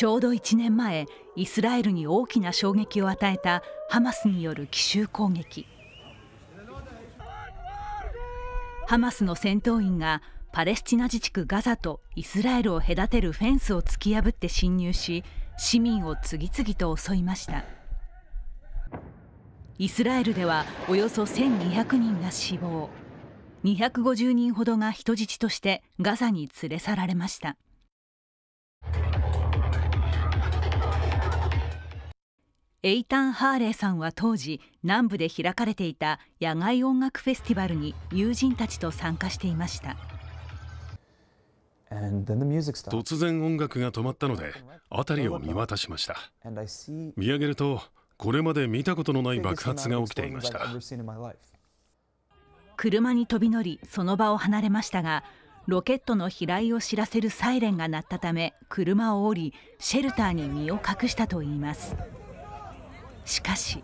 ちょうど1年前、イスラエルに大きな衝撃を与えたハマスによる奇襲攻撃。ハマスの戦闘員がパレスチナ自治区ガザとイスラエルを隔てるフェンスを突き破って侵入し、市民を次々と襲いました。イスラエルではおよそ1200人が死亡、250人ほどが人質としてガザに連れ去られました。エイタン・ハーレーさんは当時南部で開かれていた野外音楽フェスティバルに友人たちと参加していました突然音楽が止まったので辺りを見渡しました見上げるとこれまで見たことのない爆発が起きていました車に飛び乗りその場を離れましたがロケットの飛来を知らせるサイレンが鳴ったため車を降りシェルターに身を隠したといいますしかし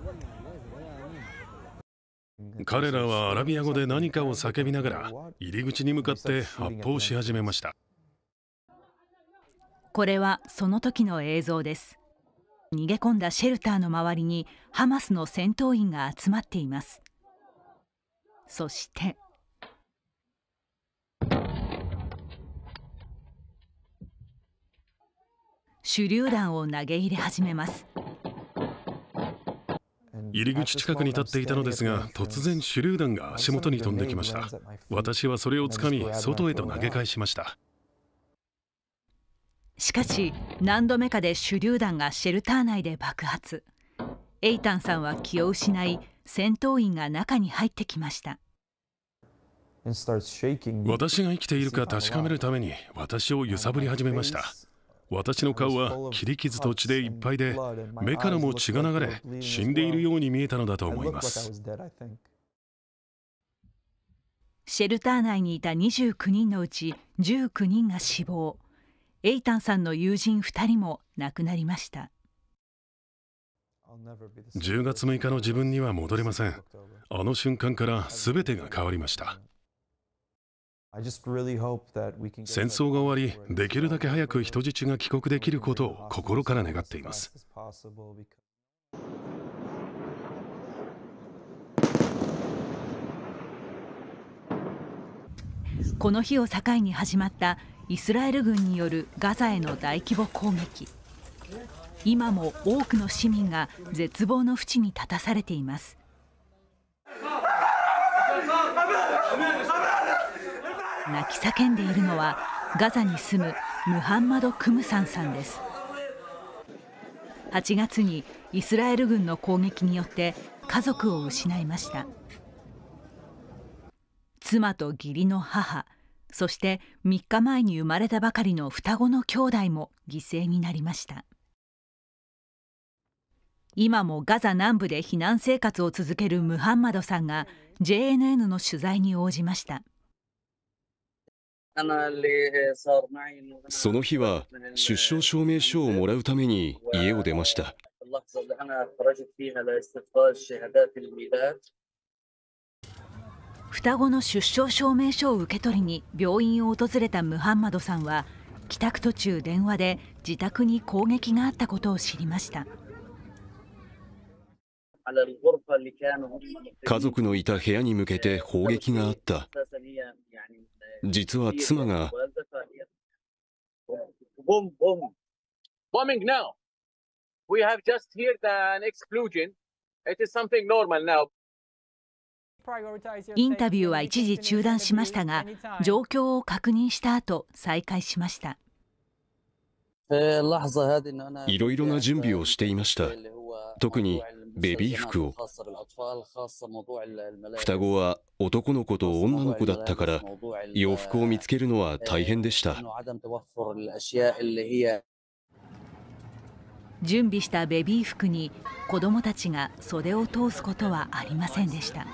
彼らはアラビア語で何かを叫びながら入り口に向かって発砲し始めましたこれはその時の映像です逃げ込んだシェルターの周りにハマスの戦闘員が集まっていますそして手榴弾を投げ入れ始めます入り口近くに立っていたのですが、突然手榴弾が足元に飛んできました。私はそれをつかみ、外へと投げ返しました。しかし、何度目かで手榴弾がシェルター内で爆発。エイタンさんは気を失い、戦闘員が中に入ってきました。私が生きているか確かめるために私を揺さぶり始めました。私の顔は切り傷と血でいっぱいで、目からも血が流れ、死んでいるように見えたのだと思います。シェルター内にいた29人のうち19人が死亡、エイタンさんの友人2人も亡くなりました。10月6日の自分には戻れません。あの瞬間から全てが変わりました。戦争が終わり、できるだけ早く人質が帰国できることを心から願っています。この日を境に始まったイスラエル軍によるガザへの大規模攻撃今も多くの市民が絶望の淵に立たされています泣き叫んでいるのはガザに住むムハンマド・クムサンさんです8月にイスラエル軍の攻撃によって家族を失いました妻と義理の母そして3日前に生まれたばかりの双子の兄弟も犠牲になりました今もガザ南部で避難生活を続けるムハンマドさんが JNN の取材に応じました。その日は出生証明書をもらうために家を出ました。双子の出生証明書を受け取りに病院を訪れたムハンマドさんは帰宅途中電話で自宅に攻撃があったことを知りました。家族のいた部屋に向けて砲撃があった。実は妻がインタビューは一時中断しましたが、状況を確認した後、再開しました。いろいろな準備をしていました。特にベビー服を双子は男の子と女の子だったから洋服を見つけるのは大変でした準備したベビー服に子供たちが袖を通すことはありませんでした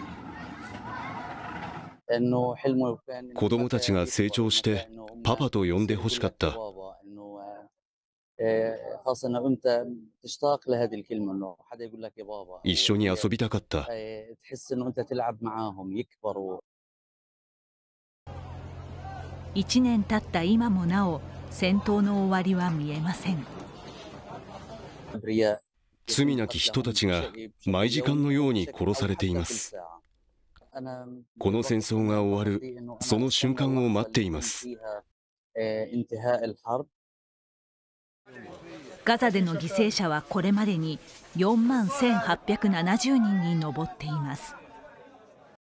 子供たちが成長してパパと呼んでほしかった一緒に遊びたかった。1年経った今もなお、戦闘の終わりは見えません。罪なき人たちが毎時間のように殺されています。この戦争が終わる、その瞬間を待っています。ガザでの犠牲者はこれまでに4万1870人に上っています。